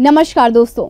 नमस्कार दोस्तों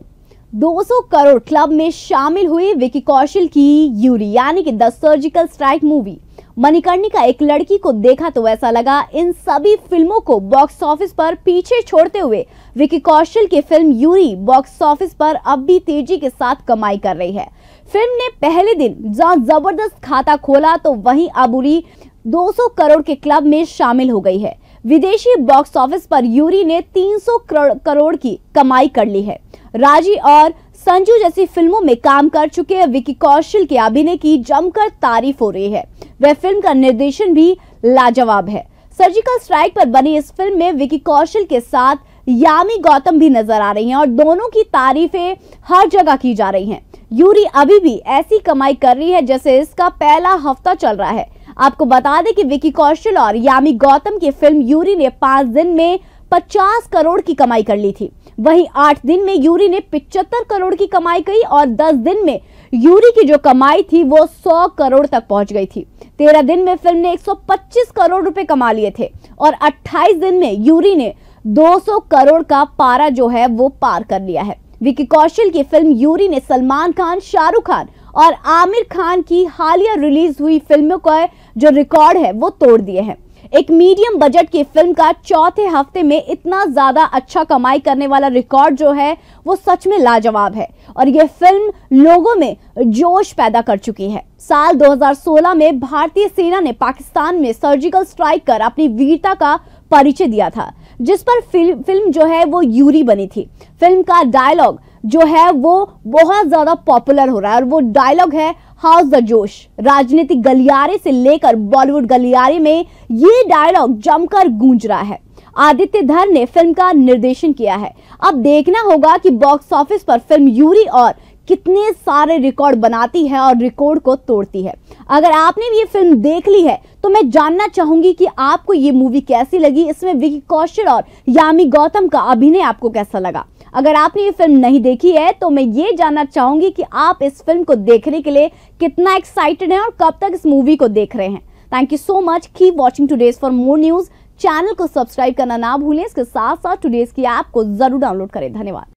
200 करोड़ क्लब में शामिल हुई विकी कौशल की यूरी यानी कि the surgical strike movie Manikarnika एक लड़की को देखा तो ऐसा लगा इन सभी फिल्मों को बॉक्स ऑफिस पर पीछे छोड़ते हुए विकी कौशल की फिल्म यूरी बॉक्स ऑफिस पर अब भी तेजी के साथ कमाई कर रही है फिल्म ने पहले दिन जहां जबरदस्त खाता खोला तो वहीं अबूरी 200 करोड़ के क्लब में शामिल हो गई है विदेशी बॉक्स ऑफिस पर यूरी ने 300 करोड़ की कमाई कर ली है राजी और संजू जैसी फिल्मों में काम कर चुके विकी कौशल के अभिनय की जमकर तारीफ हो रही है वह फिल्म का निर्देशन भी लाजवाब है सर्जिकल स्ट्राइक पर बनी इस फिल्म में विकी कौशल के साथ यामी गौतम भी नजर आ रही हैं और दोनों की तारीफें हर जगह की जा रही हैं यूरी अभी भी ऐसी कमाई कर रही है जैसे इसका पहला हफ्ता चल रहा है आपको बता दें कि विकी कौशल और यामी गौतम की फिल्म यूरी ने पांच दिन में 50 करोड़ की कमाई कर ली थी वहीं आठ दिन में यूरी ने 75 करोड़ की कमाई की और 10 दिन में यूरी की जो कमाई थी वो 100 करोड़ तक पहुंच गई थी 13 दिन में फिल्म ने 125 करोड़ रुपए कमा लिए थे और 28 दिन में यूरी ने 200 करोड़ का पारा जो है वो पार कर लिया है विकी कौशल की फिल्म यूरी ने सलमान खान शाहरुख खान और आमिर खान की हालिया रिलीज हुई फिल्मों का जो रिकॉर्ड है वो तोड़ दिए हैं एक मीडियम बजट की फिल्म का चौथे हफ्ते में इतना ज़्यादा अच्छा कमाई करने वाला रिकॉर्ड जो है वो सच में लाजवाब है और ये फिल्म लोगों में जोश पैदा कर चुकी है साल 2016 में भारतीय सेना ने पाकिस्तान में सर्जिकल स्ट्राइक कर अपनी वीरता का परिचय दिया था जिस पर फिल्म जो है वो यूरी बनी थी फिल्म का डायलॉग जो है वो बहुत ज़्यादा पॉपुलर हो रहा है और वो डायलॉग है हाउस द जोश राजनीतिक गलियारे से लेकर बॉलीवुड गलियारे में ये डायलॉग जमकर गूंज रहा है आदित्य धर ने फिल्म का निर्देशन किया है अब देखना होगा कि बॉक्स ऑफिस पर फिल्म यूरी और कितने सारे रिकॉर्ड बनाती है और रिकॉर्ड को तोड़ती है अगर आपने भी ये फिल्म देख ली है तो मैं जानना चाहूंगी कि आपको ये मूवी कैसी लगी इसमें विकी कौशल और यामी गौतम का अभिनय आपको कैसा लगा अगर आपने ये फिल्म नहीं देखी है तो मैं ये जानना चाहूंगी कि आप इस फिल्म को देखने के लिए कितना एक्साइटेड हैं और कब तक इस मूवी को देख रहे हैं thank you so much keep watching today's for more news channel को सब्सक्राइब करना ना भूलें इसके साथ साथ टूडेज की ऐप को जरूर डाउनलोड करें धन्यवाद